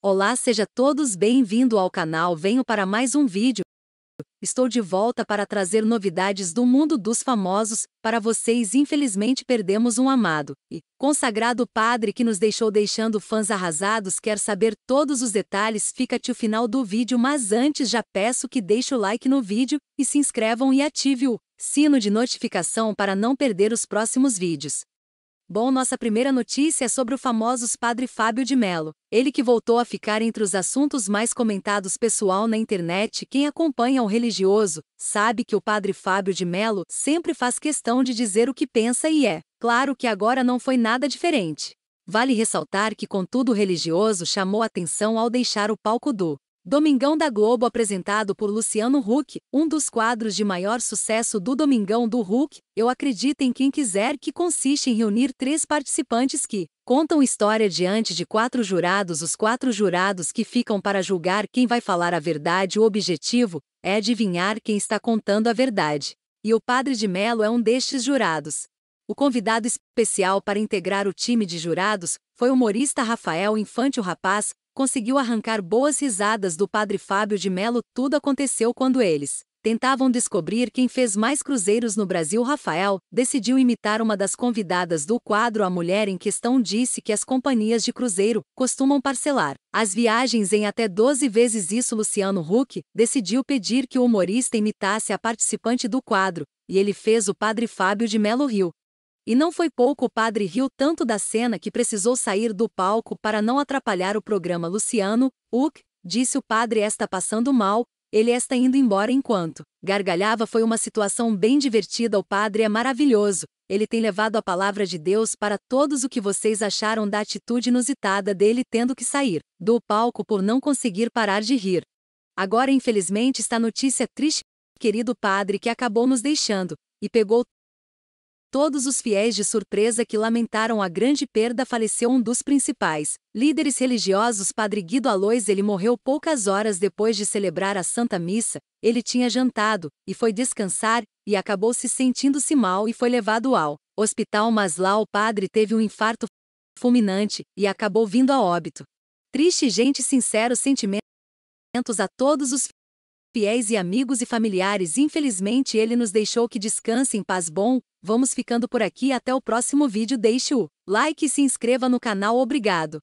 Olá, seja todos bem-vindo ao canal. Venho para mais um vídeo. Estou de volta para trazer novidades do mundo dos famosos para vocês. Infelizmente perdemos um amado e consagrado padre que nos deixou deixando fãs arrasados. Quer saber todos os detalhes? Fica até o final do vídeo, mas antes já peço que deixe o like no vídeo e se inscrevam e ative o sino de notificação para não perder os próximos vídeos. Bom, nossa primeira notícia é sobre o famoso padre Fábio de Mello, ele que voltou a ficar entre os assuntos mais comentados pessoal na internet. Quem acompanha o religioso sabe que o padre Fábio de Mello sempre faz questão de dizer o que pensa e é. Claro que agora não foi nada diferente. Vale ressaltar que, contudo, o religioso chamou atenção ao deixar o palco do Domingão da Globo apresentado por Luciano Huck, um dos quadros de maior sucesso do Domingão do Huck, Eu Acredito em Quem Quiser, que consiste em reunir três participantes que contam história diante de quatro jurados. Os quatro jurados que ficam para julgar quem vai falar a verdade. O objetivo é adivinhar quem está contando a verdade. E o Padre de Melo é um destes jurados. O convidado especial para integrar o time de jurados foi o humorista Rafael Infante, o rapaz, conseguiu arrancar boas risadas do padre Fábio de Melo. Tudo aconteceu quando eles tentavam descobrir quem fez mais cruzeiros no Brasil. Rafael decidiu imitar uma das convidadas do quadro. A mulher em questão disse que as companhias de cruzeiro costumam parcelar as viagens em até 12 vezes isso. Luciano Huck decidiu pedir que o humorista imitasse a participante do quadro, e ele fez o padre Fábio de Melo Rio. E não foi pouco o padre riu tanto da cena que precisou sair do palco para não atrapalhar o programa Luciano. Uc, disse o padre está passando mal, ele está indo embora enquanto. Gargalhava foi uma situação bem divertida. O padre é maravilhoso. Ele tem levado a palavra de Deus para todos o que vocês acharam da atitude inusitada dele tendo que sair do palco por não conseguir parar de rir. Agora, infelizmente, está notícia triste, querido padre que acabou nos deixando e pegou todos os fiéis de surpresa que lamentaram a grande perda faleceu um dos principais, líderes religiosos Padre Guido Alois ele morreu poucas horas depois de celebrar a Santa Missa, ele tinha jantado, e foi descansar, e acabou se sentindo-se mal e foi levado ao hospital mas lá o padre teve um infarto fulminante, e acabou vindo a óbito. Triste gente sincero sentimentos a todos os fiéis e amigos e familiares. Infelizmente ele nos deixou que descanse em paz bom. Vamos ficando por aqui até o próximo vídeo. Deixe o like e se inscreva no canal. Obrigado.